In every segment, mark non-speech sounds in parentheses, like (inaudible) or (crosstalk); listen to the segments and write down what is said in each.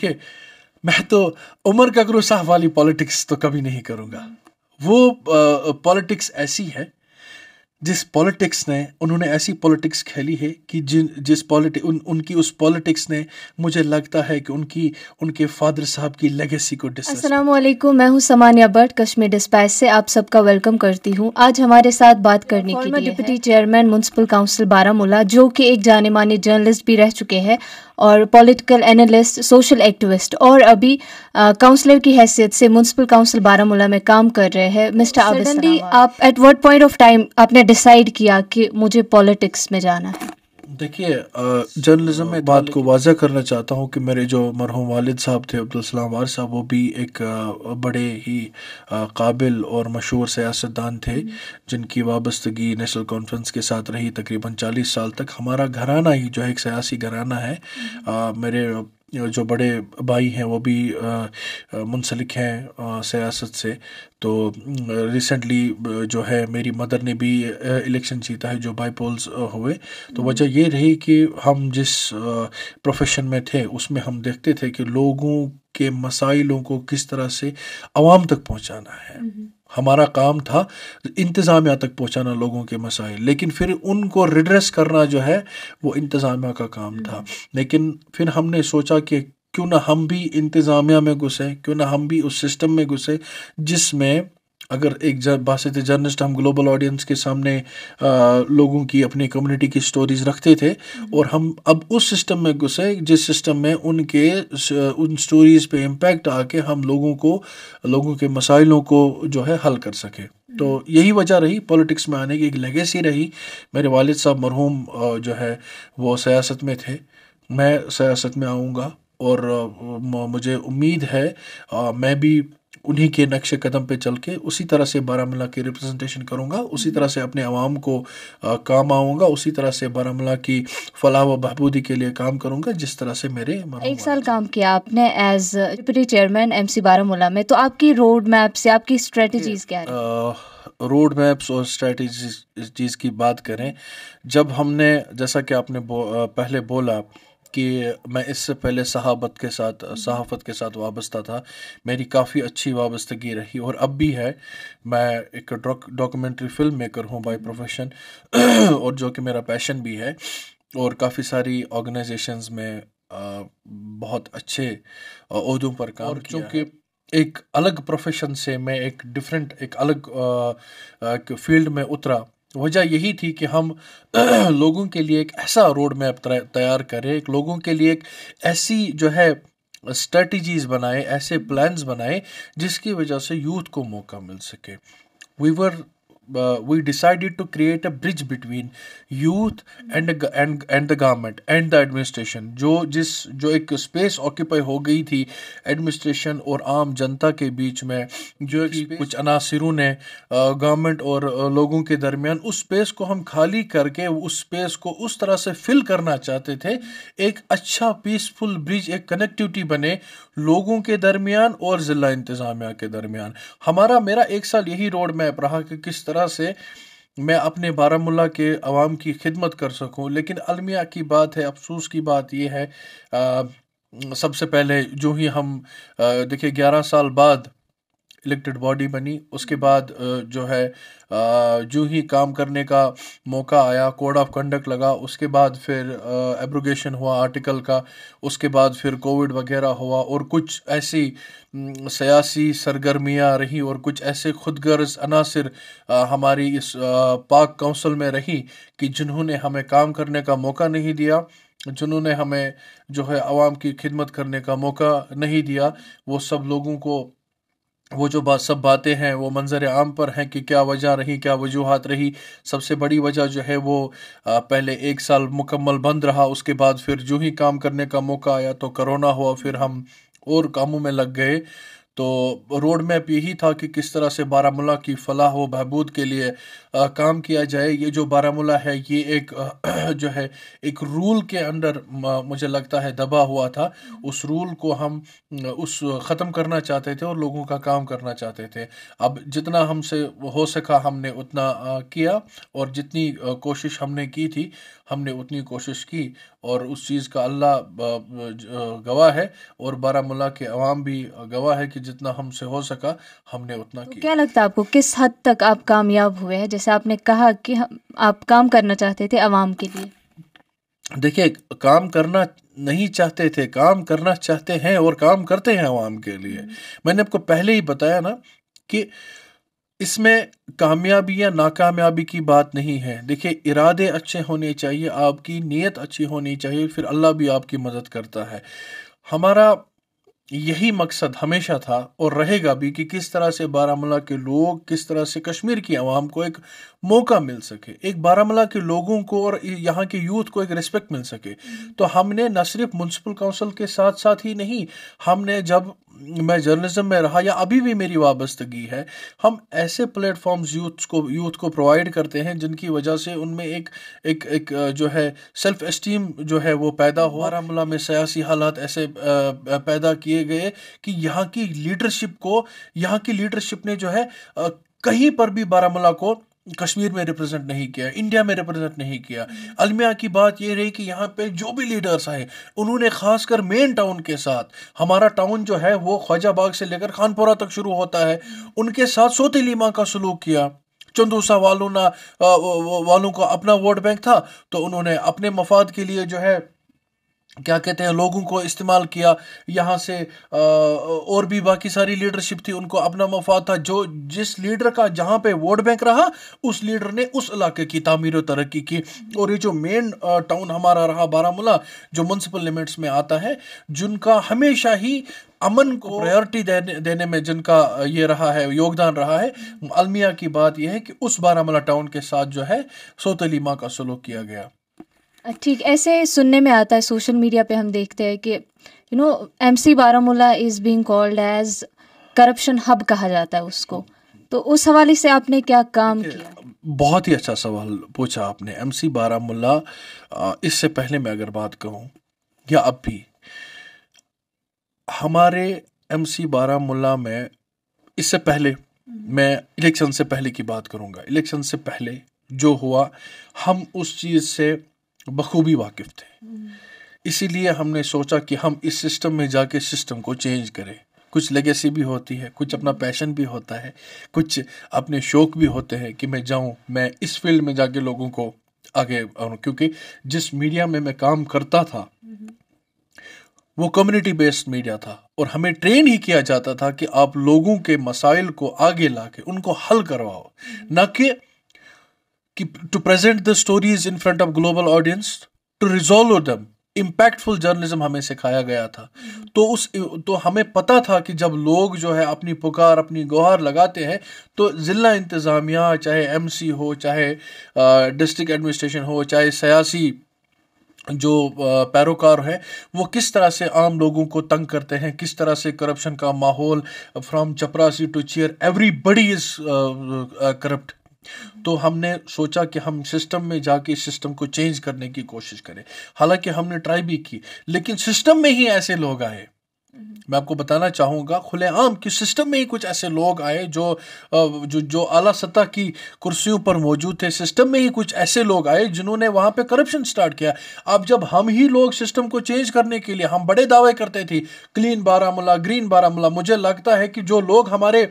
देखिए मैं तो उमर ककरू साहब वाली पॉलिटिक्स तो कभी नहीं करूंगा वो पॉलिटिक्स ऐसी है जिस पॉलिटिक्स ने उन्होंने ऐसी पॉलिटिक्स खेली है कि जिन जिस पॉलिटिक उन उनकी उस पॉलिटिक्स ने मुझे लगता है कि उनकी उनके फादर साहब की लेगेसी को अस्सलाम वालेकुम मैं हूं समानिया भट्ट कश्मीर डिस्पैच से आप सबका वेलकम करती हूं आज हमारे साथ बात करने के लिए deputy chairman municipal council Baramulla जो कि एक जाने माने जर्नलिस्ट भी रह चुके हैं और पॉलिटिकल एनालिस्ट सोशल एक्टिविस्ट और अभी काउंसलर की हैसियत से म्यूनसिपल काउंसिल बारामूला में काम कर रहे हैं मिस्टर आप at what point of time आपने डिसाइड किया कि मुझे पॉलिटिक्स में जाना है देखिए जर्नलिज्म में बात को वाजह करना चाहता हूँ कि मेरे जो मरहूम वालिद साहब थे सलाम वार साहब वो भी एक बड़े ही काबिल और मशहूर सियासतदान थे हम्म। जिनकी वाबस्तगी नेशनल कॉन्फ्रेंस के साथ रही तकरीबन चालीस साल तक हमारा घराना ही जो है एक सियासी घराना है हम्म। मेरे जो बड़े भाई हैं वो भी मुंसलिक हैं सियासत से तो रिसेंटली जो है मेरी मदर ने भी इलेक्शन जीता है जो बाई पोल्स हुए तो हम्म। वजह ये रही कि हम जिस प्रोफेशन में थे उसमें हम देखते थे कि लोगों के मसाइलों को किस तरह से आवाम तक पहुंचाना है हम्म, हम्म। हमारा काम था इंतज़ामिया तक पहुंचाना लोगों के मसाइल लेकिन फिर उनको रिड्रेस करना जो है वो इंतज़ामिया का काम था हम्म। लेकिन फिर हमने सोचा कि क्यों ना हम भी इंतज़ामिया में घुसें क्यों ना हम भी उस सिस्टम में घुसें जिसमें अगर एक बासित जर्नलिस्ट हम ग्लोबल ऑडियंस के सामने आ, लोगों की अपनी कम्युनिटी की स्टोरीज रखते थे हम्म। और हम अब उस सिस्टम में घुसे जिस सिस्टम में उनके उन स्टोरीज पे इम्पैक्ट आके हम लोगों को लोगों के मसाइलों को जो है हल कर सके तो हम्म। यही वजह रही पॉलिटिक्स में आने की एक लेगेसी रही मेरे वालिद साहब मरहूम जो है वो सियासत में थे मैं सियासत में आऊँगा और मुझे उम्मीद है मैं भी उन्हीं के नक्श कदम पे चल के उसी तरह से बारामूला की रिप्रेजेंटेशन करूँगा उसी तरह से अपने आवाम को आ, काम आऊँगा उसी तरह से बारामूला की फलाह व बहबूदी के लिए काम करूंगा जिस तरह से मेरे एक साल काम किया आपने as deputy chairman M C Baramulla में तो आपकी रोड मैप से आपकी स्ट्रेटजीज क्या है रोड मैप्स और स्ट्रेटजीज की बात करें जब हमने जैसा कि आपने बो, पहले बोला कि मैं इससे पहले सहाबत के साथ सहाफ़त के साथ वाबस्ता था मेरी काफ़ी अच्छी वाबस्तगी रही और अब भी है मैं एक डॉक्यूमेंट्री फिल्म मेकर हूँ बाय प्रोफेशन और जो कि मेरा पैशन भी है और काफ़ी सारी ऑर्गेनाइजेशंस में बहुत अच्छे उहदों पर काम और क्योंकि एक अलग प्रोफेशन से मैं एक डिफरेंट एक अलग फील्ड में उतरा वजह यही थी कि हम (clears throat) लोगों के लिए एक ऐसा रोड मैप तैयार करें एक लोगों के लिए एक ऐसी जो है स्ट्रेटजीज बनाए ऐसे प्लान्स बनाए जिसकी वजह से यूथ को मौका मिल सके we were uh, we decided to create a bridge between youth and and and the government and the administration जो जिस जो एक स्पेस ऑक्यूपाई हो गई थी एडमिनिस्ट्रेशन और आम जनता के बीच में जो एक कुछ अनासरों ने गवर्नमेंट uh, और uh, लोगों के दरमियान उस स्पेस को हम खाली करके उस स्पेस को उस तरह से फिल करना चाहते थे एक अच्छा पीसफुल ब्रिज एक कनेक्टिविटी बने लोगों के दरमियान और ज़िला इंतज़ामिया के दरमियान हमारा मेरा एक साल यही रोड मैप रहा कि किस तरह तरह से मैं अपने बारामूला के आवाम की खिदमत कर सकूं लेकिन अलमिया की बात है अफसोस की बात यह है आ, सबसे पहले जो ही हम देखिए ग्यारह साल बाद इलेक्टेड बॉडी बनी उसके बाद जो है जो ही काम करने का मौका आया कोड ऑफ कंडक्ट लगा उसके बाद फिर एब्रोगेशन हुआ आर्टिकल का उसके बाद फिर कोविड वगैरह हुआ और कुछ ऐसी सियासी सरगर्मियाँ रही और कुछ ऐसे खुदगर्ज अनासर हमारी इस पाक काउंसिल में रही कि जिन्होंने हमें काम करने का मौका नहीं दिया जिन्होंने हमें जो है आवाम की खिदमत करने का मौका नहीं दिया वो सब लोगों को वो जो बात सब बातें हैं वो मंज़र आम पर हैं कि क्या वजह रही क्या वजूहत रही सबसे बड़ी वजह जो है वो पहले एक साल मुकम्मल बंद रहा उसके बाद फिर जो ही काम करने का मौका आया तो करोना हुआ फिर हम और कामों में लग गए तो रोड मैप यही था कि किस तरह से बारामूला की फलाह व बहबूद के लिए आ, काम किया जाए ये जो बारामूला है ये एक (clears throat) जो है एक रूल के अंडर मुझे लगता है दबा हुआ था उस रूल को हम उस ख़त्म करना चाहते थे और लोगों का काम करना चाहते थे अब जितना हमसे हो सका हमने उतना आ, किया और जितनी कोशिश हमने की थी हमने उतनी कोशिश की और उस चीज़ का अल्लाह गवाह है और बारामूला के अवाम भी गवाह है कि जितना हमसे हो सका हमने उतना तो किया क्या लगता है आपको किस हद तक आप कामयाब हुए हैं जैसे आपने कहा कि हम आप काम करना चाहते थे आवाम के लिए देखिए काम करना नहीं चाहते थे काम करना चाहते हैं और काम करते हैं आवाम के लिए हम्म। मैंने आपको पहले ही बताया ना कि इसमें कामयाबी या नाकामयाबी की बात नहीं है देखिए इरादे अच्छे होने चाहिए आपकी नीयत अच्छी होनी चाहिए फिर अल्लाह भी आपकी मदद करता है हमारा यही मकसद हमेशा था और रहेगा भी कि किस तरह से बारामूला के लोग किस तरह से कश्मीर की आवाम को एक मौका मिल सके एक बारामूला के लोगों को और यहाँ के यूथ को एक रिस्पेक्ट मिल सके हम्म। तो हमने न सिर्फ म्यूनसिपल काउंसिल के साथ साथ ही नहीं हमने जब मैं जर्नलिज्म में रहा या अभी भी मेरी वाबस्तगी है हम ऐसे प्लेटफॉर्म्स यूथ को यूथ को प्रोवाइड करते हैं जिनकी वजह से उनमें एक एक एक जो है सेल्फ इस्टीम जो है वो पैदा हुआ बारामूला में सियासी हालात ऐसे पैदा किए गए कि यहाँ की लीडरशिप को यहाँ की लीडरशिप ने जो है कहीं पर भी बारामूला को कश्मीर में रिप्रेजेंट नहीं किया इंडिया में रिप्रेजेंट नहीं किया अलमिया की बात यह रही कि यहाँ पे जो भी लीडर्स आए उन्होंने खासकर मेन टाउन के साथ हमारा टाउन जो है वो ख्वाजाबाग से लेकर खानपुरा तक शुरू होता है उनके साथ सोते लीमा का सलूक किया चंदूसा वालों ना वालों का अपना वोट बैंक था तो उन्होंने अपने मफाद के लिए जो है क्या कहते हैं लोगों को इस्तेमाल किया यहाँ से और भी बाकी सारी लीडरशिप थी उनको अपना मफाद था जो जिस लीडर का जहाँ पे वोट बैंक रहा उस लीडर ने उस इलाके की तमीर और तरक्की की और ये जो मेन टाउन हमारा रहा बारामूला जो म्यूनसिपल लिमिट्स में आता है जिनका हमेशा ही अमन को प्रायोरिटी देने देने में जिनका ये रहा है योगदान रहा है अलमिया की बात यह है कि उस बारामूला टाउन के साथ जो है सोतली माँ का सलूक किया गया ठीक ऐसे सुनने में आता है सोशल मीडिया पे हम देखते हैं कि you know M C Baramulla is being called as corruption hub कहा जाता है उसको तो उस हवाले से आपने क्या काम किया बहुत ही अच्छा सवाल पूछा आपने एम सी बारामूला इससे पहले मैं अगर बात कहूँ या अब भी हमारे एम सी बारामूला में इससे पहले हम्म। मैं इलेक्शन से पहले की बात करूँगा इलेक्शन से पहले जो हुआ हम उस चीज़ से बखूबी वाकिफ थे इसीलिए हमने सोचा कि हम इस सिस्टम में जाके सिस्टम को चेंज करें कुछ लेगेसी भी होती है कुछ अपना पैशन भी होता है कुछ अपने शौक भी होते हैं कि मैं जाऊं मैं इस फील्ड में जाके लोगों को आगे क्योंकि जिस मीडिया में मैं काम करता था वो कम्युनिटी बेस्ड मीडिया था और हमें ट्रेन ही किया जाता था कि आप लोगों के मसाइल को आगे ला के उनको हल करवाओ ना कि to present the stories in front of global audience to resolve them impactful journalism हमें सिखाया गया था तो उस तो हमें पता था कि जब लोग जो है अपनी पुकार अपनी गुहार लगाते हैं तो ज़िला इंतज़ामिया चाहे सी हो चाहे डिस्ट्रिक्ट एडमिनिस्ट्रेशन हो चाहे सियासी जो पैरोकार हैं वो किस तरह से आम लोगों को तंग करते हैं किस तरह से करप्शन का माहौल फ्रॉम चपरासी to chair everybody is corrupt तो हमने सोचा कि हम सिस्टम में जाके सिस्टम को चेंज करने की कोशिश करें हालांकि हमने ट्राई भी की लेकिन सिस्टम में ही ऐसे लोग आए हम्म। मैं आपको बताना चाहूँगा खुलेआम कि सिस्टम में ही कुछ ऐसे लोग आए जो जो जो आला सतह की कुर्सियों पर मौजूद थे सिस्टम में ही कुछ ऐसे लोग आए जिन्होंने वहाँ पे करप्शन स्टार्ट किया अब जब हम ही लोग सिस्टम को चेंज करने के लिए हम बड़े दावे करते थे क्लीन बारामूला ग्रीन बारामूला मुझे लगता है कि जो लोग हमारे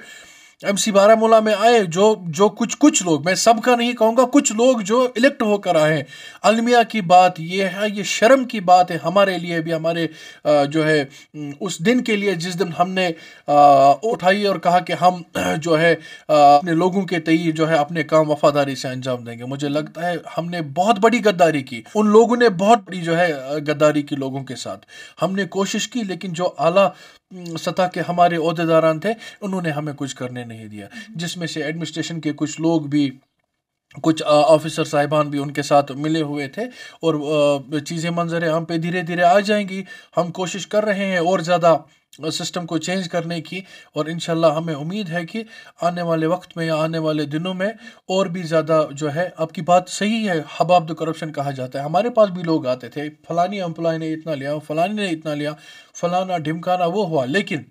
एम सी बारामूला में आए जो जो कुछ कुछ लोग मैं सबका नहीं कहूँगा कुछ लोग जो इलेक्ट होकर आए अलमिया की बात ये है ये शर्म की बात है हमारे लिए भी हमारे जो है उस दिन के लिए जिस दिन हमने उठाई और कहा कि हम (clears throat) जो है अपने लोगों के तय जो है अपने काम वफादारी से अंजाम देंगे मुझे लगता है हमने बहुत बड़ी गद्दारी की उन लोगों ने बहुत बड़ी जो है गद्दारी की लोगों के साथ हमने कोशिश की लेकिन जो आला हम्म, सतह के हमारे अहदेदारान थे उन्होंने हमें कुछ करने नहीं दिया जिसमें से एडमिनिस्ट्रेशन के कुछ लोग भी कुछ ऑफिसर साहिबान भी उनके साथ मिले हुए थे और चीज़ें मंजर हम पे धीरे धीरे आ जाएंगी हम कोशिश कर रहे हैं और ज़्यादा सिस्टम को चेंज करने की और इन हमें उम्मीद है कि आने वाले वक्त में या आने वाले दिनों में और भी ज़्यादा जो है आपकी बात सही है हबाब द करप्शन कहा जाता है हमारे पास भी लोग आते थे फलानी एम्प्लॉय ने इतना लिया फलानी ने इतना लिया फलाना ढिमकाना वो हुआ लेकिन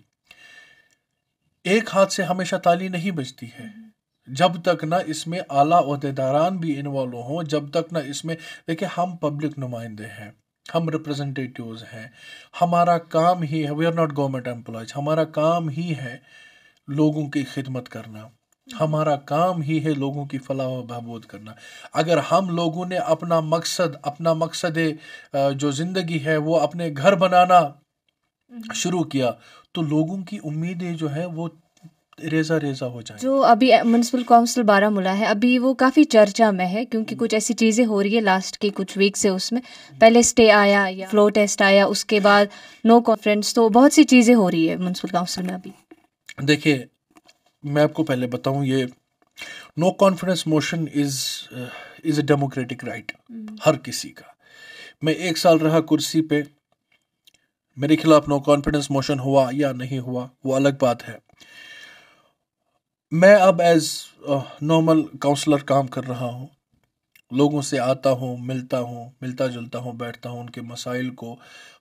एक हाथ से हमेशा ताली नहीं बजती है हम्म। जब तक ना इसमें आला अहदेदारान भी इन्वॉल्व हों जब तक ना इसमें देखिए हम पब्लिक नुमाइंदे हैं हम रिप्रेजेंटेटिव्स हैं हमारा काम ही है we are not government employees हमारा काम ही है लोगों की खिदमत करना हमारा काम ही है लोगों की फलाह बहबूद करना अगर हम लोगों ने अपना मकसद अपना मकसद जो ज़िंदगी है वो अपने घर बनाना हम्म। शुरू किया तो लोगों की उम्मीदें जो है वो रेजा रेजा हो जाए जो अभी म्यूनसिपल काउंसिल बारामूला है अभी वो काफ़ी चर्चा में है क्योंकि हम्म। कुछ ऐसी चीज़ें हो रही है लास्ट के कुछ वीक से उसमें पहले स्टे आया या फ्लो टेस्ट आया उसके बाद नो कॉन्फ्रेंस तो बहुत सी चीज़ें हो रही है म्यूनसिपल काउंसिल में अभी देखिए मैं आपको पहले बताऊँ ये no confidence motion is is a democratic right हर किसी का मैं एक साल रहा कुर्सी पे मेरे खिलाफ नो कॉन्फिडेंस मोशन हुआ या नहीं हुआ वो अलग बात है मैं अब एज नॉर्मल काउंसलर काम कर रहा हूँ लोगों से आता हूँ मिलता हूँ मिलता जुलता हूँ बैठता हूँ उनके मसाइल को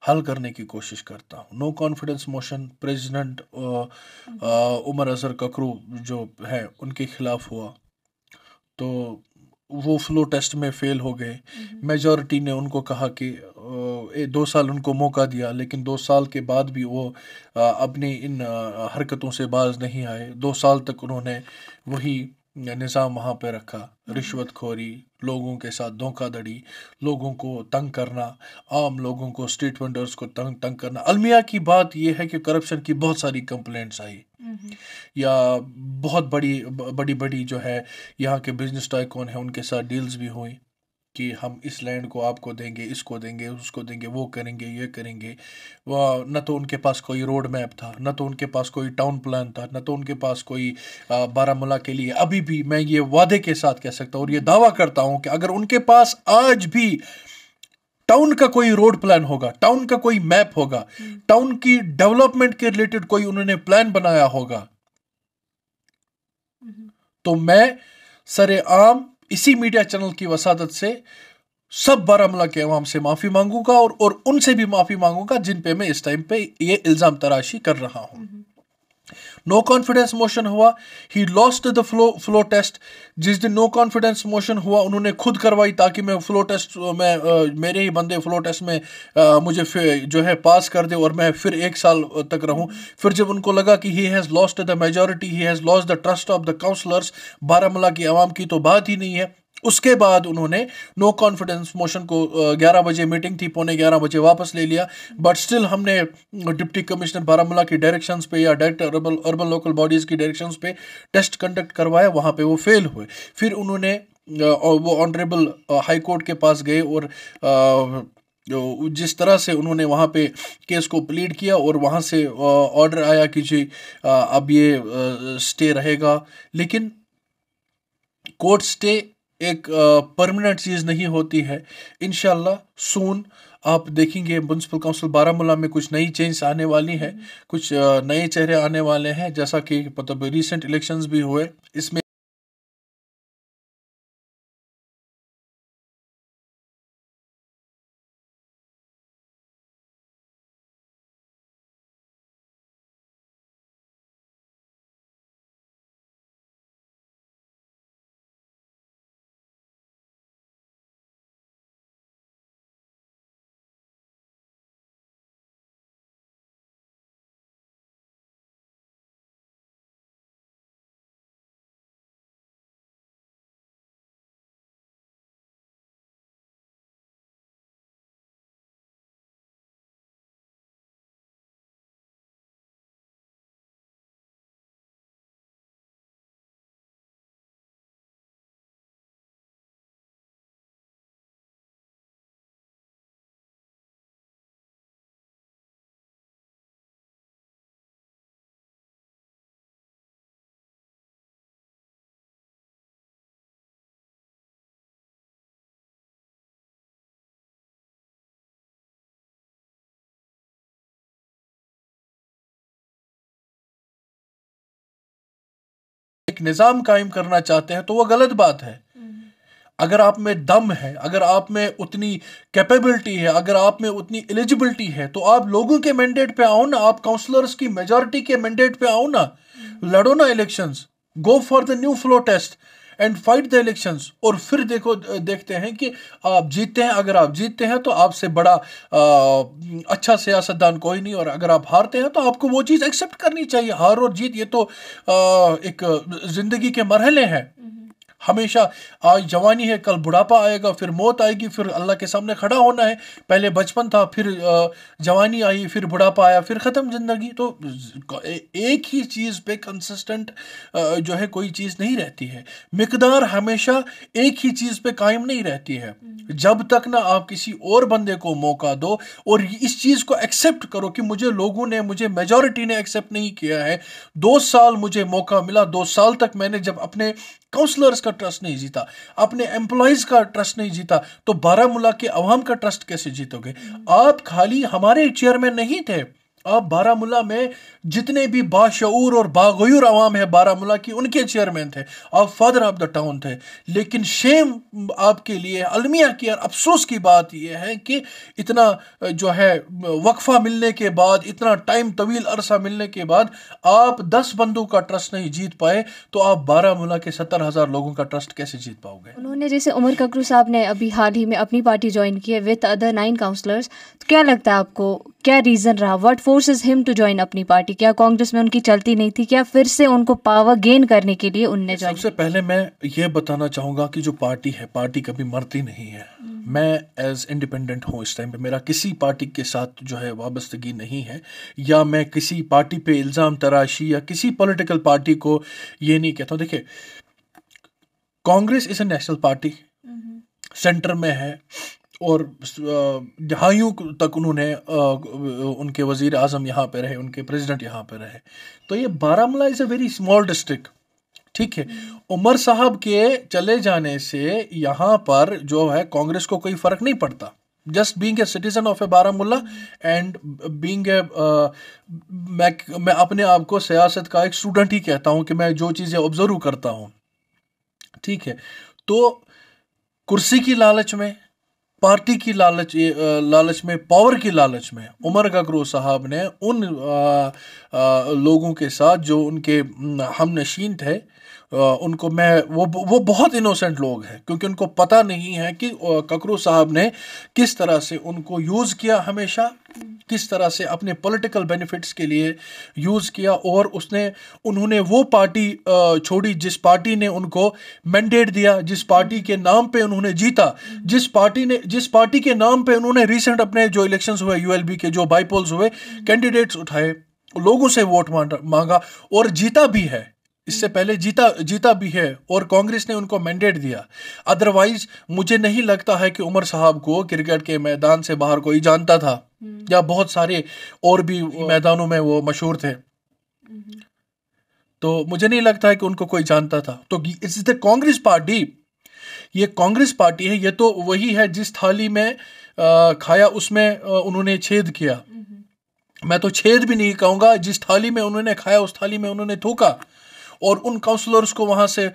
हल करने की कोशिश करता हूँ no confidence motion president Umar Azhar Kakroo जो है उनके खिलाफ हुआ तो वो फ्लो टेस्ट में फेल हो गए मेजॉरिटी हम्म। ने उनको कहा कि दो साल उनको मौका दिया लेकिन दो साल के बाद भी वो अपनी इन हरकतों से बाज नहीं आए दो साल तक उन्होंने वही निज़ाम वहाँ पर रखा हम्म। रिश्वतखोरी लोगों के साथ धोखाधड़ी लोगों को तंग करना आम लोगों को स्ट्रीट वेंडर्स को तंग तंग करना अलमिया की बात यह है कि करप्शन की बहुत सारी कंप्लेंट्स आई या बहुत बड़ी बड़ी बड़ी जो है यहाँ के बिजनेस टाइकॉन है उनके साथ डील्स भी हुई कि हम इस लैंड को आपको देंगे इसको देंगे उसको देंगे वो करेंगे ये करेंगे वह न तो उनके पास कोई रोड मैप था न तो उनके पास कोई टाउन प्लान था न तो उनके पास कोई बारामूला के लिए अभी भी मैं ये वादे के साथ कह सकता हूँ और ये दावा करता हूँ कि अगर उनके पास आज भी टाउन का कोई रोड प्लान होगा टाउन का कोई मैप होगा टाउन की डेवलपमेंट के रिलेटेड कोई उन्होंने प्लान बनाया होगा हम्म। तो मैं सरे आम इसी मीडिया चैनल की वसादत से सब बारामला के अवाम से माफ़ी मांगूंगा और और उनसे भी माफ़ी मांगूंगा जिन पे मैं इस टाइम पे ये इल्ज़ाम तराशी कर रहा हूं नो कॉन्फिडेंस मोशन हुआ he lost the floor floor test जिस दिन नो कॉन्फिडेंस मोशन हुआ उन्होंने खुद करवाई ताकि मैं फ्लो टेस्ट में मेरे ही बंदे फ्लो टेस्ट में आ, मुझे जो है पास कर दे और मैं फिर एक साल तक रहूं फिर जब उनको लगा कि he has lost the majority he has lost the trust of the councillors Baramulla की आवाम की तो बात ही नहीं है उसके बाद उन्होंने नो कॉन्फिडेंस मोशन को 11 बजे मीटिंग थी पौने 11 बजे वापस ले लिया बट स्टिल हमने डिप्टी कमिश्नर बारामूला की डायरेक्शन पे या director urban urban local bodies की डायरेक्शन पे टेस्ट कंडक्ट करवाया वहाँ पे वो फेल हुए फिर उन्होंने वो ऑनरेबल हाई कोर्ट के पास गए और जो जिस तरह से उन्होंने वहाँ पे केस को प्लीड किया और वहाँ से ऑर्डर आया कि जी अब ये स्टे रहेगा लेकिन कोर्ट स्टे एक परमानेंट चीज़ नहीं होती है इन सून आप देखेंगे म्यूनसिपल काउंसिल बारामूला में कुछ नई चेंज आने वाली है कुछ नए चेहरे आने वाले हैं जैसा कि मतलब रिसेंट इलेक्शंस भी हुए इसमें एक निज़ाम कायम करना चाहते हैं तो वह गलत बात है अगर आप में दम है अगर आप में उतनी कैपेबिलिटी है अगर आप में उतनी एलिजिबिलिटी है तो आप लोगों के मैंडेट पे आओ ना आप काउंसलर्स की मेजोरिटी के मैंडेट पे आओ ना लड़ो ना elections go for the new floor test and fight the election और फिर देखो देखते हैं कि आप जीतते हैं अगर आप जीतते हैं तो आपसे बड़ा आ, अच्छा सियासतदान कोई नहीं और अगर आप हारते हैं तो आपको वो चीज़ एक्सेप्ट करनी चाहिए हार और जीत ये तो आ, एक ज़िंदगी के मरहले हैं हम्म। हमेशा आज जवानी है कल बुढ़ापा आएगा फिर मौत आएगी फिर अल्लाह के सामने खड़ा होना है पहले बचपन था फिर जवानी आई फिर बुढ़ापा आया फिर ख़त्म ज़िंदगी तो एक ही चीज़ पे कंसिस्टेंट जो है कोई चीज़ नहीं रहती है मकदार हमेशा एक ही चीज़ पे कायम नहीं रहती है हम्म। जब तक ना आप किसी और बंदे को मौका दो और इस चीज़ को एक्सेप्ट करो कि मुझे लोगों ने मुझे मेजोरिटी ने एक्सेप्ट नहीं किया है दो साल मुझे मौका मिला दो साल तक मैंने जब अपने काउंसलर्स का ट्रस्ट नहीं जीता अपने एम्प्लॉयज का ट्रस्ट नहीं जीता तो बारामूला के अवाम का ट्रस्ट कैसे जीतोगे आप खाली हमारे चेयरमैन नहीं थे आप बारामूला में जितने भी बाशूर और बागयूर आवाम है बारामूला की उनके चेयरमैन थे आप फादर ऑफ द टाउन थे लेकिन शेम आपके लिए अलमिया की और अफसोस की बात यह है कि इतना जो है वक्फ़ा मिलने के बाद इतना टाइम तवील अरसा मिलने के बाद आप दस बंदों का ट्रस्ट नहीं जीत पाए तो आप बारामूला के सत्तर हज़ार लोगों का ट्रस्ट कैसे जीत पाओगे उन्होंने जैसे उमर ककरू साहब ने अभी हाल ही में अपनी पार्टी ज्वाइन की है विद अदर नाइन काउंसलर्स तो क्या लगता है आपको क्या रीज़न रहा what is him to join अपनी पार्टी क्या कांग्रेस में उनकी चलती नहीं थी क्या फिर से उनको पावर गेन करने के लिए उनने ज्वाइन सबसे पहले मैं ये बताना चाहूंगा कि जो पार्टी है पार्टी कभी मरती नहीं है मैं एज इंडिपेंडेंट हूँ इस टाइम पे मेरा किसी पार्टी के साथ जो है वाबस्तगी नहीं है या मैं किसी पार्टी पे इल्ज़ाम तराशी या किसी पॉलिटिकल पार्टी को ये नहीं कहता देखिये देखिए Congress is a national party centre में है और दहाइयों तक उन्होंने उनके वजीर अजम यहाँ पर रहे उनके प्रेसिडेंट यहाँ पर रहे तो ये Baramulla is a very small district ठीक है उमर साहब के चले जाने से यहाँ पर जो है कांग्रेस को कोई फ़र्क नहीं पड़ता just being a citizen of a Baramulla and being a मैं अपने आप को सियासत का एक स्टूडेंट ही कहता हूँ कि मैं जो चीज़ें ऑब्जर्व करता हूँ ठीक है तो कुर्सी की लालच में पार्टी की लालच लालच में पावर की लालच में उमर गगरो साहब ने उन आ, आ, लोगों के साथ जो उनके हम नशीन थे उनको मैं वो वो बहुत इनोसेंट लोग हैं क्योंकि उनको पता नहीं है कि ककरू साहब ने किस तरह से उनको यूज़ किया हमेशा किस तरह से अपने पॉलिटिकल बेनिफिट्स के लिए यूज़ किया और उसने उन्होंने वो पार्टी छोड़ी जिस पार्टी ने उनको मैंडेट दिया जिस पार्टी के नाम पे उन्होंने जीता जिस पार्टी ने जिस पार्टी के नाम पे उन्होंने रिसेंट अपने जो इलेक्शंस हुए यूएलबी के जो बाईपोल्स हुए कैंडिडेट्स उठाए लोगों से वोट मांगा और जीता भी है इससे पहले जीता जीता भी है और कांग्रेस ने उनको मैंडेट दिया अदरवाइज मुझे नहीं लगता है कि उमर साहब को क्रिकेट के मैदान से बाहर कोई जानता था हम्म। या बहुत सारे और भी मैदानों में वो मशहूर थे हम्म। तो मुझे नहीं लगता है कि उनको कोई जानता था तो इट्स द कांग्रेस पार्टी ये कांग्रेस पार्टी है ये तो वही है जिस थाली में आ, खाया उसमें उन्होंने छेद किया हम्म। मैं तो छेद भी नहीं कहूंगा जिस थाली में उन्होंने खाया उस थाली में उन्होंने थूका और उन काउंसलर्स को वहाँ से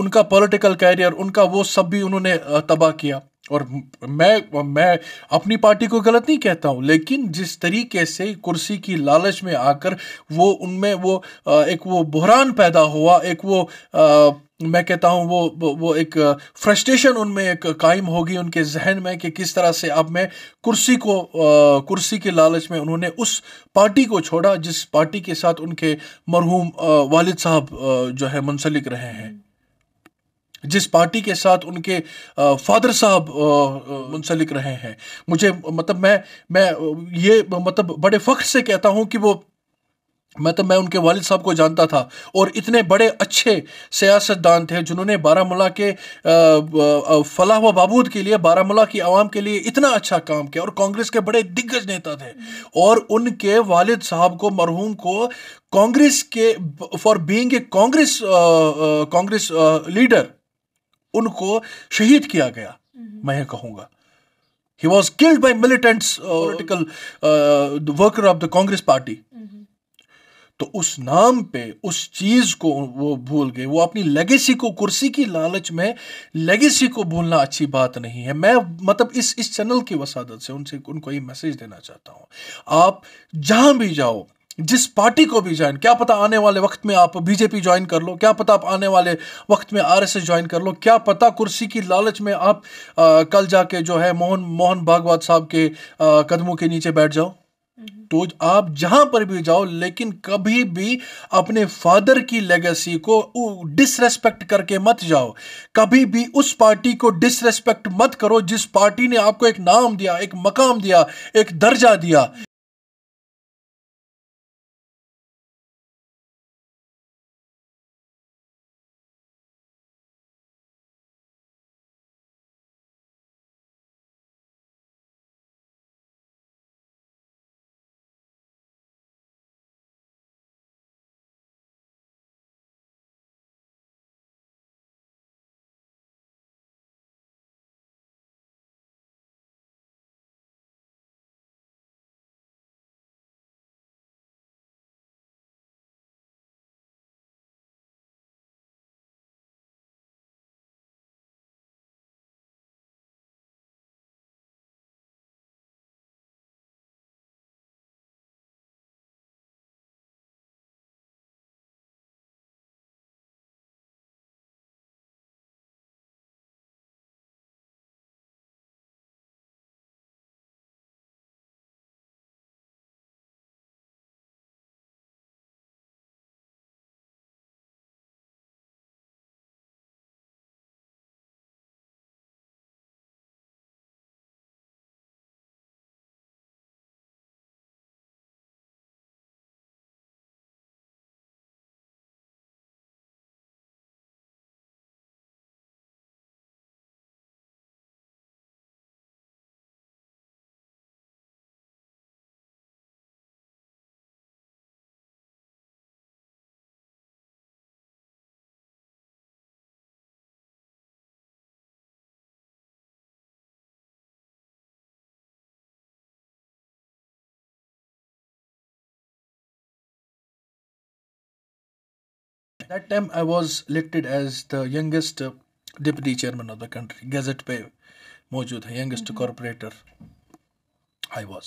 उनका पॉलिटिकल कैरियर उनका वो सब भी उन्होंने तबाह किया और मैं मैं अपनी पार्टी को गलत नहीं कहता हूँ लेकिन जिस तरीके से कुर्सी की लालच में आकर वो उनमें वो एक वो बहरान पैदा हुआ एक वो आ, मैं कहता हूँ वो वो एक फ्रस्ट्रेशन उनमें एक कायम होगी उनके जहन में कि किस तरह से अब मैं कुर्सी को आ, कुर्सी के लालच में उन्होंने उस पार्टी को छोड़ा जिस पार्टी के साथ उनके मरहूम वालिद साहब जो है मुंसलिक रहे हैं जिस पार्टी के साथ उनके फादर साहब मुंसलिक रहे हैं मुझे मतलब मैं मैं ये मतलब बड़े फ़ख्र से कहता हूँ कि वो मतलब मैं उनके वालिद साहब को जानता था और इतने बड़े अच्छे सियासतदान थे जिन्होंने बारामूला के फलाह व बाबूद के लिए बारामूला की आवाम के लिए इतना अच्छा काम किया और कांग्रेस के बड़े दिग्गज नेता थे और उनके वालिद साहब को मरहूम को कांग्रेस के for being a Congress Congress leader उनको शहीद किया गया हम्म। मैं कहूंगा he was killed by militant political worker of the Congress party तो उस नाम पे उस चीज को वो भूल गए वो अपनी लेगेसी को कुर्सी की लालच में लेगेसी को भूलना अच्छी बात नहीं है मैं मतलब इस इस चैनल की वसादत से उनसे उनको ये मैसेज देना चाहता हूं आप जहां भी जाओ जिस पार्टी को भी ज्वाइन क्या पता आने वाले वक्त में आप बीजेपी ज्वाइन कर लो क्या पता आप आने वाले वक्त में आरएसएस ज्वाइन कर लो क्या पता कुर्सी की लालच में आप आ, कल जाके जो है मोहन मोहन भागवत साहब के आ, कदमों के नीचे बैठ जाओ हम्म। तो आप जहां पर भी जाओ लेकिन कभी भी अपने फादर की लेगेसी को डिसरेस्पेक्ट करके मत जाओ कभी भी उस पार्टी को डिसरेस्पेक्ट मत करो जिस पार्टी ने आपको एक नाम दिया एक मकाम दिया एक दर्जा दिया That time I was elected as the youngest uh, deputy chairman of the country. Gazette Pay maujood the youngest mm -hmm. corporator I was.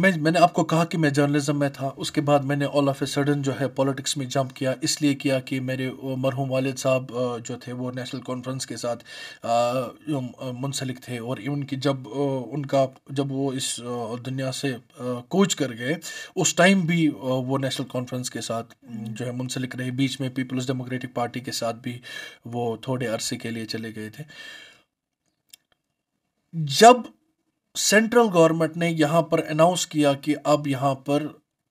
मैं मैंने आपको कहा कि मैं जर्नलिज्म में था उसके बाद मैंने ऑल ऑफ ए सडन जो है पॉलिटिक्स में जंप किया इसलिए किया कि मेरे मरहूम वालिद साहब जो थे वो नेशनल कॉन्फ्रेंस के साथ मुंसलिक थे और उनकी जब उनका जब वो इस दुनिया से कोच कर गए उस टाइम भी वो नेशनल कॉन्फ्रेंस के साथ हम्म। जो है मुंसलिक रहे बीच में पीपल्स डेमोक्रेटिक पार्टी के साथ भी वो थोड़े अरसे के लिए चले गए थे जब सेंट्रल गवर्नमेंट ने यहाँ पर अनाउंस किया कि अब यहाँ पर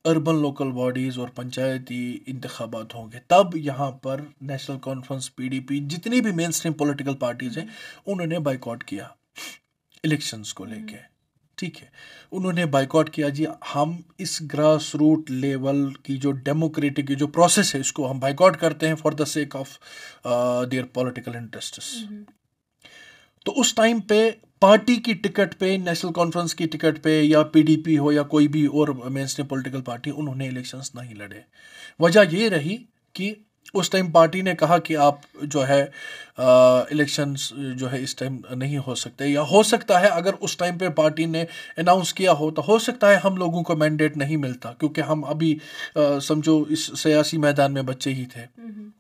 अर्बन लोकल बॉडीज़ और पंचायती इंतबात होंगे तब यहाँ पर नेशनल कॉन्फ्रेंस पीडीपी जितनी भी मेन स्ट्रीम पोलिटिकल पार्टीज़ हैं उन्होंने बाइकआउट किया इलेक्शंस को लेके हम्म। ठीक है उन्होंने बाइकआउट किया जी हम इस ग्रास रूट लेवल की जो डेमोक्रेटिक जो प्रोसेस है इसको हम बाइकआउट करते हैं for the sake of their political interest तो उस टाइम पे पार्टी की टिकट पे नेशनल कॉन्फ्रेंस की टिकट पे या पीडीपी हो या कोई भी और मेंस्ट्रीम पॉलिटिकल पार्टी उन्होंने इलेक्शंस नहीं लड़े वजह ये रही कि उस टाइम पार्टी ने कहा कि आप जो है इलेक्शंस जो है इस टाइम नहीं हो सकते या हो सकता है अगर उस टाइम पे पार्टी ने अनाउंस किया हो तो हो सकता है हम लोगों को मैंडेट नहीं मिलता क्योंकि हम अभी समझो इस सियासी मैदान में बच्चे ही थे हम्म, हम्म।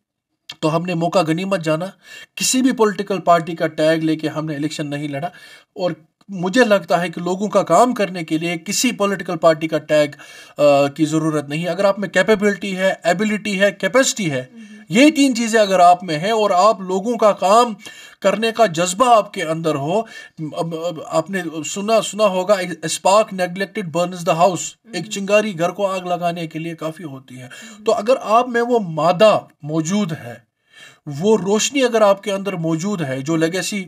तो हमने मौका गनीमत जाना किसी भी पॉलिटिकल पार्टी का टैग लेके हमने इलेक्शन नहीं लड़ा और मुझे लगता है कि लोगों का काम करने के लिए किसी पॉलिटिकल पार्टी का टैग आ, की ज़रूरत नहीं अगर आप में कैपेबिलिटी है एबिलिटी है कैपेसिटी है हम्म। ये तीन चीज़ें अगर आप में है और आप लोगों का काम करने का जज्बा आपके अंदर हो अब, अब आपने सुना सुना होगा spark neglected burn the house एक चिंगारी घर को आग लगाने के लिए काफ़ी होती है तो अगर आप में वो मादा मौजूद है वो रोशनी अगर आपके अंदर मौजूद है जो लेगेसी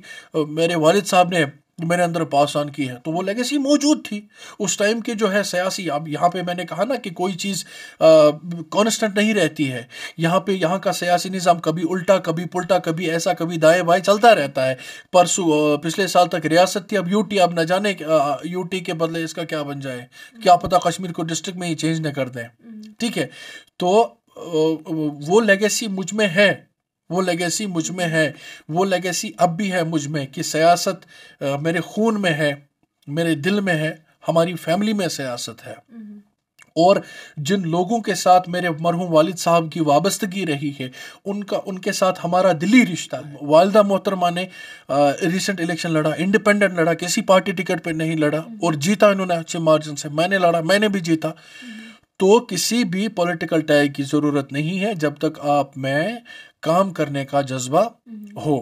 मेरे वालिद साहब ने मैंने अंदर पास ऑन की है तो वो लेगेसी मौजूद थी उस टाइम के जो है सियासी अब यहाँ पे मैंने कहा ना कि कोई चीज़ कॉन्स्टेंट नहीं रहती है यहाँ पे यहाँ का सियासी निज़ाम कभी उल्टा कभी पुल्टा कभी ऐसा कभी दाएं बाएं चलता रहता है परसों पिछले साल तक रियासत थी अब यूटी अब न जाने यूटी के बदले इसका क्या बन जाए क्या पता कश्मीर को डिस्ट्रिक्ट में ही चेंज न कर दें हम्म। ठीक है तो वो लेगेसी मुझ में है वो लेगेसी मुझ में है वो लेगेसी अब भी है मुझ में कि सियासत मेरे खून में है मेरे दिल में है हमारी फैमिली में सियासत है हम्म। और जिन लोगों के साथ मेरे मरहूम वालिद साहब की वाबस्तगी रही है उनका उनके साथ हमारा दिली रिश्ता वालदा मोहतरमा ने रिसेंट इलेक्शन लड़ा इंडिपेंडेंट लड़ा किसी पार्टी टिकट पर नहीं लड़ा हम्म। और जीता इन्होंने अच्छे मार्जिन से मैंने लड़ा मैंने भी जीता हम्म। तो किसी भी पॉलिटिकल टैग की ज़रूरत नहीं है जब तक आप मैं काम करने का जज्बा हम्म। हो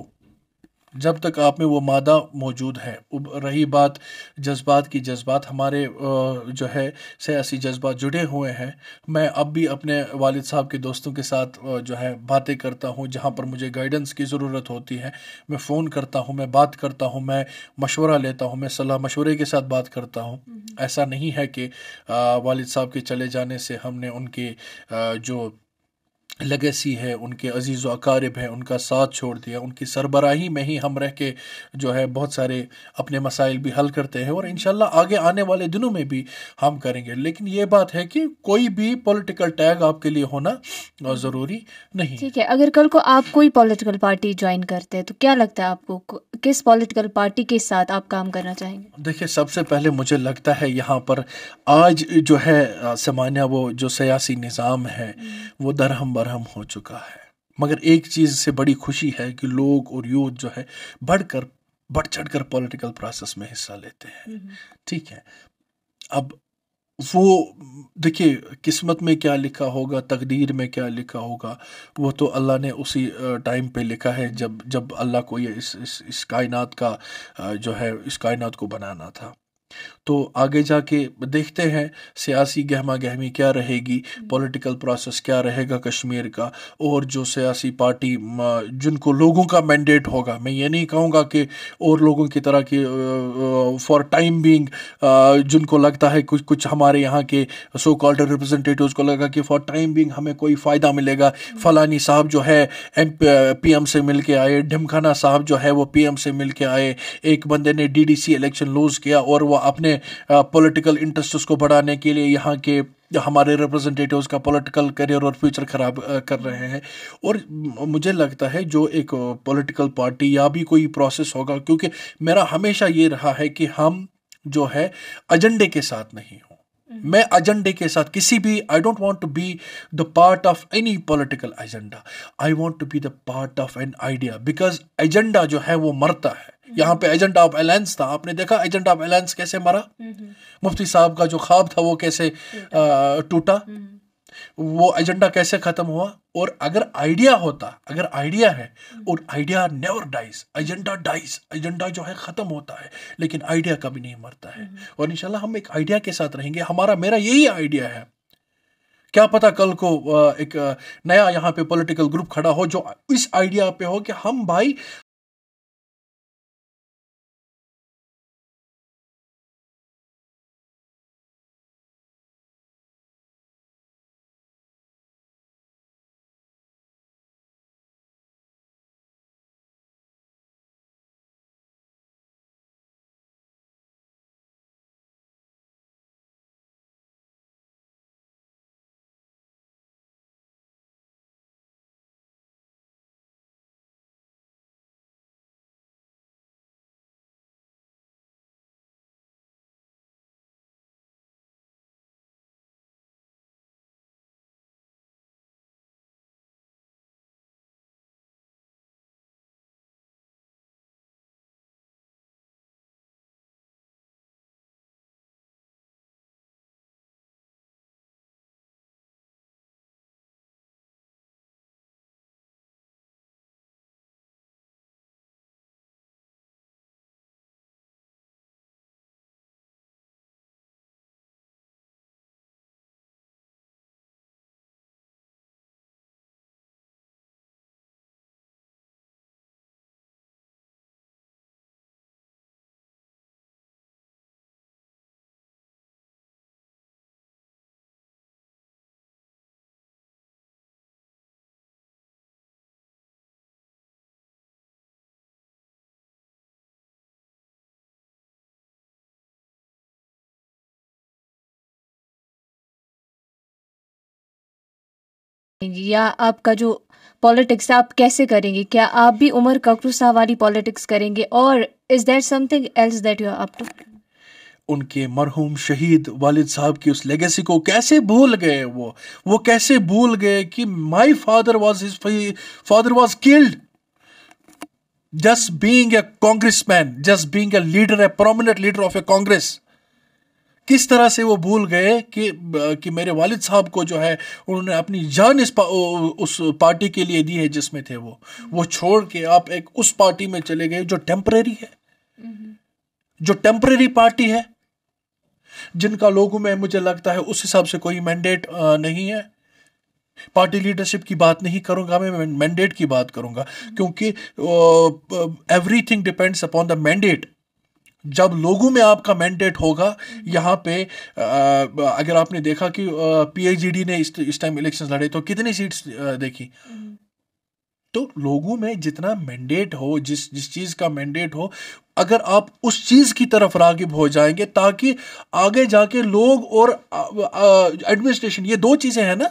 जब तक आप में वो मादा मौजूद है रही बात जज्बात की जज्बात हमारे जो है सियासी जज्बात जुड़े हुए हैं मैं अब भी अपने वालिद साहब के दोस्तों के साथ जो है बातें करता हूँ जहाँ पर मुझे गाइडेंस की ज़रूरत होती है मैं फ़ोन करता हूँ मैं बात करता हूँ मैं मशवरा लेता हूँ मैं सलाह मशवरे के साथ बात करता हूँ हम्म। ऐसा नहीं है कि वालद साहब के चले जाने से हमने उनके जो लेगेसी है उनके अजीज़ अकारब हैं उनका साथ छोड़ दिया उनकी सरबराही में ही हम रह के जो है बहुत सारे अपने मसाइल भी हल करते हैं और इन आगे आने वाले दिनों में भी हम करेंगे लेकिन ये बात है कि कोई भी पोलिटिकल टैग आपके लिए होना ज़रूरी नहीं ठीक है अगर कल को आप कोई पॉलिटिकल पार्टी ज्वाइन करते हैं तो क्या लगता है आपको किस पॉलिटिकल पार्टी के साथ आप काम करना चाहेंगे देखिए सबसे पहले मुझे लगता है यहाँ पर आज जो है सामान्य वो जो सियासी निज़ाम है हम्म। वो दरहम बरहम हो चुका है मगर एक चीज़ से बड़ी खुशी है कि लोग और यूथ जो है बढ़कर बढ़ चढ़ कर पॉलिटिकल प्रोसेस में हिस्सा लेते हैं हम्म, हम्म। ठीक है अब वो देखिए किस्मत में क्या लिखा होगा तकदीर में क्या लिखा होगा वो तो अल्लाह ने उसी टाइम पे लिखा है जब जब अल्लाह को ये इस इस, इस कायनात का जो है इस कायनात को बनाना था तो आगे जाके देखते हैं सियासी गहमा गहमी क्या रहेगी पॉलिटिकल हम्म। प्रोसेस क्या रहेगा कश्मीर का और जो सियासी पार्टी जिनको लोगों का मैंडेट होगा मैं ये नहीं कहूँगा कि और लोगों की तरह की फॉर टाइम बीइंग जिनको लगता है कुछ कुछ हमारे यहाँ के सो कॉल्ड रिप्रेजेंटेटिव को लगा कि फॉर टाइम बिंग हमें कोई फ़ायदा मिलेगा हम्म। फ़लानी साहब जो है एम पी एम से मिल के आए ढिमखाना साहब जो है वो एम से मिल के आए एक बंदे ने D D C election lose किया और वह अपने पॉलिटिकल इंटरेस्ट को बढ़ाने के लिए यहाँ के हमारे रिप्रेजेंटेटिव्स का पॉलिटिकल करियर और फ्यूचर ख़राब कर रहे हैं और मुझे लगता है जो एक पॉलिटिकल पार्टी या भी कोई प्रोसेस होगा क्योंकि मेरा हमेशा ये रहा है कि हम जो है एजेंडे के साथ नहीं हम्म। मैं एजेंडे के साथ किसी भी I don't want to be the part of any political agenda I want to be the part of an idea because agenda जो है वो मरता है यहाँ पे एजेंट ऑफ अलायंस था आपने देखा एजेंट ऑफ अलायंस कैसे मरा मुफ्ती साहब का जो ख्वाब था वो कैसे टूटा हम्म। वो एजेंडा कैसे ख़त्म हुआ और अगर आइडिया होता अगर आइडिया है हम्म। और idea never dies agenda dies agenda जो है ख़त्म होता है लेकिन आइडिया कभी नहीं मरता है हम्म। और इंशाल्लाह हम एक आइडिया के साथ रहेंगे हमारा मेरा यही आइडिया है क्या पता कल को एक नया यहाँ पे पॉलिटिकल ग्रुप खड़ा हो जो इस आइडिया पे हो कि हम भाई या आपका जो पॉलिटिक्स आप कैसे करेंगे क्या आप भी उमर ककरूसा वाली पॉलिटिक्स करेंगे और is that something else that you up to उनके मरहूम शहीद वालिद साहब की उस लेगेसी को कैसे भूल गए वो वो कैसे भूल गए कि my father was his father was killed just being a Congress man just being a leader a prominent leader of a Congress किस तरह से वो भूल गए कि कि मेरे वालिद साहब को जो है उन्होंने अपनी जान इस पा, उस पार्टी के लिए दी है जिसमें थे वो वो छोड़ के आप एक उस पार्टी में चले गए जो टेम्प्रेरी है जो टेम्प्रेरी पार्टी है जिनका लोगों में मुझे लगता है उस हिसाब से कोई मैंडेट नहीं है पार्टी लीडरशिप की बात नहीं करूंगा मैं मैंडेट की बात करूंगा हम्म। क्योंकि everything depends upon the mandate जब लोगों में आपका मैंडेट होगा यहाँ पे अगर आपने देखा कि पीएचडी ने इस टाइम इलेक्शंस लड़े तो कितनी सीट्स देखी हम्म। तो लोगों में जितना मैंडेट हो जिस जिस चीज़ का मैंडेट हो अगर आप उस चीज़ की तरफ रागिब हो जाएंगे ताकि आगे जाके लोग और एडमिनिस्ट्रेशन ये दो चीज़ें हैं ना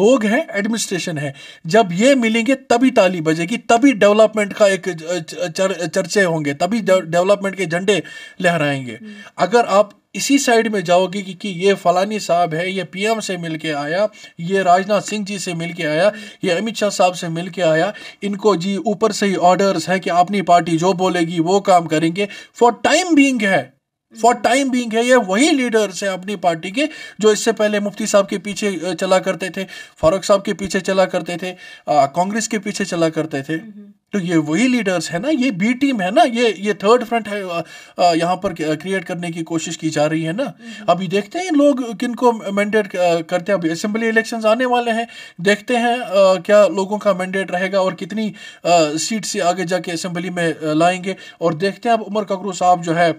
लोग हैं एडमिनिस्ट्रेशन है जब ये मिलेंगे तभी ताली बजेगी तभी डेवलपमेंट का एक चर, चर्चे होंगे तभी डेवलपमेंट के झंडे लहराएंगे हम्म। अगर आप इसी साइड में जाओगे कि, कि ये फलानी साहब है ये पीएम से मिल के आया ये राजनाथ सिंह जी से मिल के आया ये अमित शाह साहब से मिल के आया इनको जी ऊपर से ही ऑर्डर्स हैं कि अपनी पार्टी जो बोलेगी वो काम करेंगे फॉर टाइम बींग है फॉर टाइम बींग है ये वही लीडर्स हैं अपनी पार्टी के जो इससे पहले मुफ्ती साहब के पीछे चला करते थे फारूक साहब के पीछे चला करते थे कांग्रेस के पीछे चला करते थे हम्म, हम्म। तो ये वही लीडर्स है ना ये बी टीम है ना ये ये थर्ड फ्रंट है यहाँ पर क्रिएट करने की कोशिश की जा रही है ना हम्म। अभी देखते हैं लोग किनको मैंडेट करते हैं अभी असेंबली इलेक्शंस आने वाले हैं देखते हैं क्या लोगों का मैंडेट रहेगा और कितनी सीट से आगे जाके असेंबली में लाएंगे और देखते हैं अब उमर ककरू साहब जो है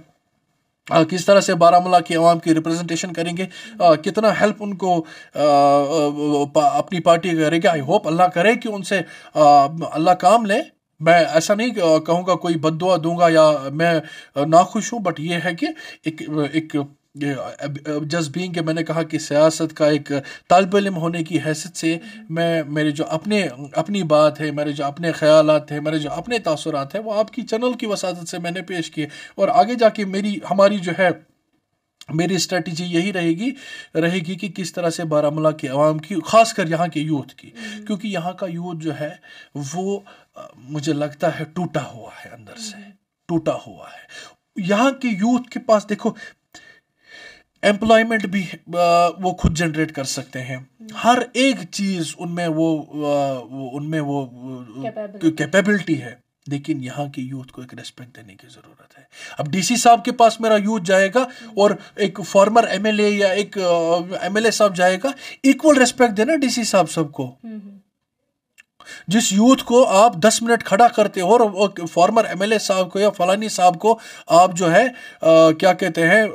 आ, किस तरह से बारामूला की आवाम की रिप्रेजेंटेशन करेंगे आ, कितना हेल्प उनको आ, पा, अपनी पार्टी करेगी आई होप अल्लाह करे कि उनसे अल्लाह काम लें मैं ऐसा नहीं कहूँगा कोई बदुआ दूंगा या मैं नाखुश हूँ बट ये है कि एक एक जस्ट बींग के मैंने कहा कि सियासत का एक तालब इम होने की हैसियत से हम्म। मैं मेरे जो अपने अपनी बात है मेरे जो अपने ख्याल हैं मेरे जो अपने तसरत हैं वो आपकी चैनल की वसादत से मैंने पेश किए और आगे जाके मेरी हमारी जो है मेरी स्ट्रेटजी यही रहेगी रहेगी कि किस तरह से बारामूला के आवाम की खासकर यहाँ के यूथ की हम्म। क्योंकि यहाँ का यूथ जो है वो मुझे लगता है टूटा हुआ है अंदर से हम्म। टूटा हुआ है यहाँ के यूथ के पास देखो एम्प्लॉयमेंट भी वो खुद जनरेट कर सकते हैं हम्म। हर एक चीज़ उनमें वो उनमें वो कैपेबिलिटी है लेकिन यहाँ के यूथ को एक रेस्पेक्ट देने की ज़रूरत है अब डीसी साहब के पास मेरा यूथ जाएगा और एक फॉर्मर एमएलए या एक एमएलए साहब जाएगा इक्वल रेस्पेक्ट देना डीसी साहब सबको हम्म, हम्म। जिस यूथ को आप दस मिनट खड़ा करते हो और फॉर्मर एमएलए साहब को या फलानी साहब को आप जो है आ, क्या कहते हैं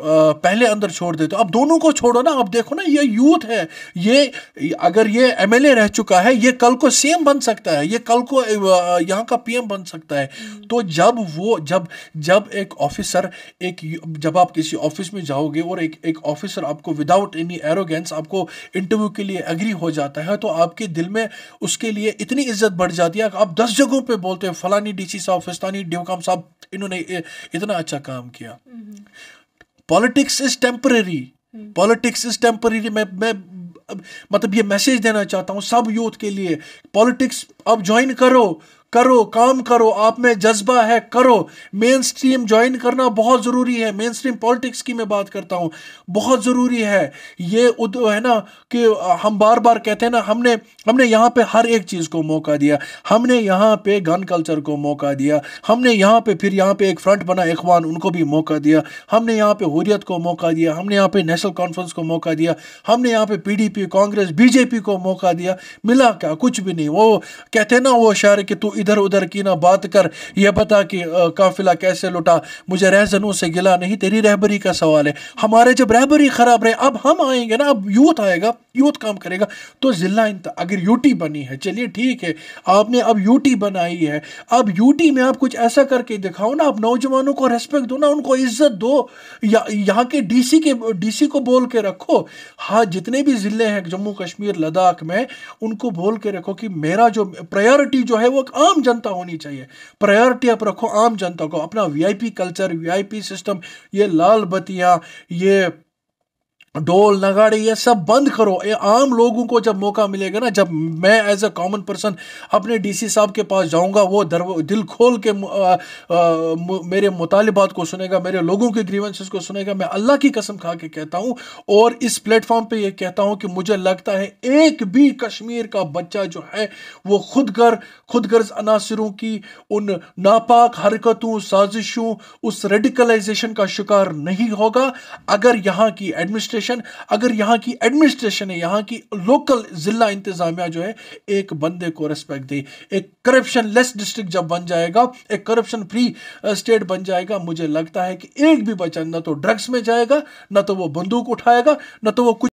पहले अंदर छोड़ देते हो आप दोनों को छोड़ो ना आप देखो ना ये यूथ है ये अगर ये एम रह चुका है ये कल को सीएम बन सकता है ये कल को यहाँ का पीएम बन सकता है हम्म। तो जब वो जब जब एक ऑफिसर एक जब आप किसी ऑफिस में जाओगे और एक एक ऑफिसर आपको विदाउट एनी एरोगेंस आपको इंटरव्यू के लिए एग्री हो जाता है तो आपके दिल में उसके लिए इतनी इज्जत बढ़ जाती है आप दस जगहों पे बोलते हैं फलानी डीसी साहब फिस्तानी ड्योकाम साहब इन्होंने इतना अच्छा काम किया hmm. Politics is temporary hmm. Politics is temporary मैं मैं मतलब ये मैसेज देना चाहता हूँ सब यूथ के लिए पॉलिटिक्स अब ज्वाइन करो करो काम करो आप में जज्बा है करो मेन स्ट्रीम ज्वाइन करना बहुत ज़रूरी है मेन स्ट्रीम पॉलिटिक्स की मैं बात करता हूँ बहुत ज़रूरी है ये उद है ना कि हम बार बार कहते हैं ना हमने हमने यहाँ पे हर एक चीज़ को मौका दिया हमने यहाँ पे गन कल्चर को मौका दिया हमने यहाँ पे फिर यहाँ पे एक फ्रंट बना इखवान उनको भी मौका दिया हमने यहाँ पे हुरियत को मौका दिया हमने यहाँ पे नेशनल कॉन्फ्रेंस को मौका दिया हमने यहाँ पे पीडीपी कांग्रेस बीजेपी को मौका दिया मिला क्या कुछ भी नहीं वो कहते ना वो शायर कि तू इधर उधर की ना बात कर यह बता कि काफिला कैसे लुटा मुझे रहजनों से गिला नहीं तेरी रहबरी का सवाल है हमारे जब रहबरी ख़राब रहे अब हम आएंगे ना अब यूथ आएगा यूथ काम करेगा तो ज़िला अगर यूटी बनी है चलिए ठीक है आपने अब यूटी बनाई है अब यूटी में आप कुछ ऐसा करके दिखाओ ना आप नौजवानों को रेस्पेक्ट दो ना उनको इज्जत दो या यहाँ के डीसी के डीसी को बोल के रखो हाँ जितने भी ज़िले हैं जम्मू कश्मीर लद्दाख में उनको बोल के रखो कि मेरा जो प्रायोरिटी जो है वो आम जनता होनी चाहिए प्रायोरिटी आप रखो आम जनता को अपना वीआईपी कल्चर वीआईपी सिस्टम ये लाल बत्तियाँ ये ढोल नगाड़े ये सब बंद करो ये आम लोगों को जब मौका मिलेगा ना जब मैं एज अ कॉमन पर्सन अपने डीसी साहब के पास जाऊंगा वो दर दिल खोल के आ, आ, मेरे मुतालबात को सुनेगा मेरे लोगों के ग्रीवेंसेस को सुनेगा मैं अल्लाह की कसम खा के कहता हूँ और इस प्लेटफॉर्म पे ये कहता हूँ कि मुझे लगता है एक भी कश्मीर का बच्चा जो है वो खुद खुद गर्ज़ अनासरों की उन नापाक हरकतों साजिशों उस रेडिकलाइजेशन का शिकार नहीं होगा अगर यहाँ की एडमिनिस्ट्रेशन एडमिनिस्ट्रेशन अगर यहाँ की एडमिनिस्ट्रेशन है यहाँ की लोकल ज़िला इंतज़ामिया जो है एक बंदे को रेस्पेक्ट दे एक करप्शन लेस डिस्ट्रिक्ट जब बन जाएगा एक करप्शन फ्री स्टेट बन जाएगा मुझे लगता है कि एक भी बच्चा ना तो ड्रग्स में जाएगा ना तो वो बंदूक उठाएगा ना तो वो कुछ